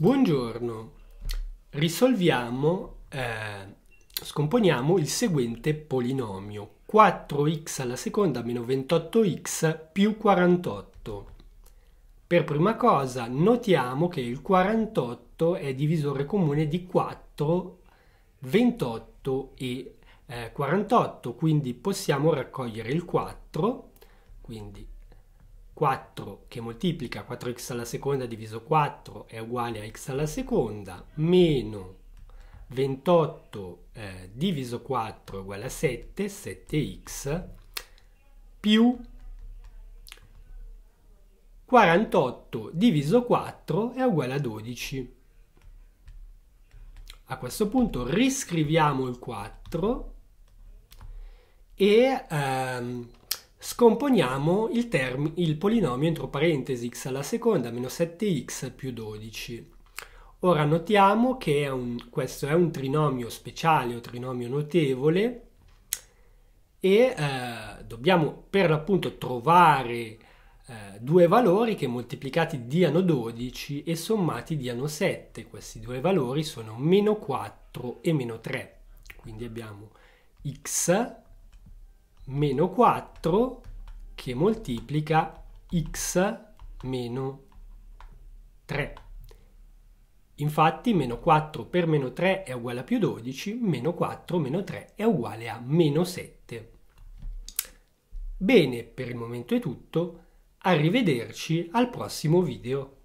Buongiorno, risolviamo, eh, scomponiamo il seguente polinomio 4x alla seconda meno 28x più 48. Per prima cosa notiamo che il 48 è divisore comune di 4, 28 e eh, 48, quindi possiamo raccogliere il 4, quindi 4 che moltiplica 4x alla seconda diviso 4 è uguale a x alla seconda meno 28 eh, diviso 4 è uguale a 7, 7x più 48 diviso 4 è uguale a 12. A questo punto riscriviamo il 4 e ehm, scomponiamo il, term- il polinomio entro parentesi x alla seconda meno 7x più 12. Ora notiamo che è un, questo è un trinomio speciale o trinomio notevole e eh, dobbiamo per l'appunto trovare eh, due valori che moltiplicati diano 12 e sommati diano 7. Questi due valori sono meno 4 e meno 3. Quindi abbiamo x meno 4 che moltiplica x meno 3. Infatti meno 4 per meno 3 è uguale a più 12, meno 4 meno 3 è uguale a meno 7. Bene, per il momento è tutto, arrivederci al prossimo video.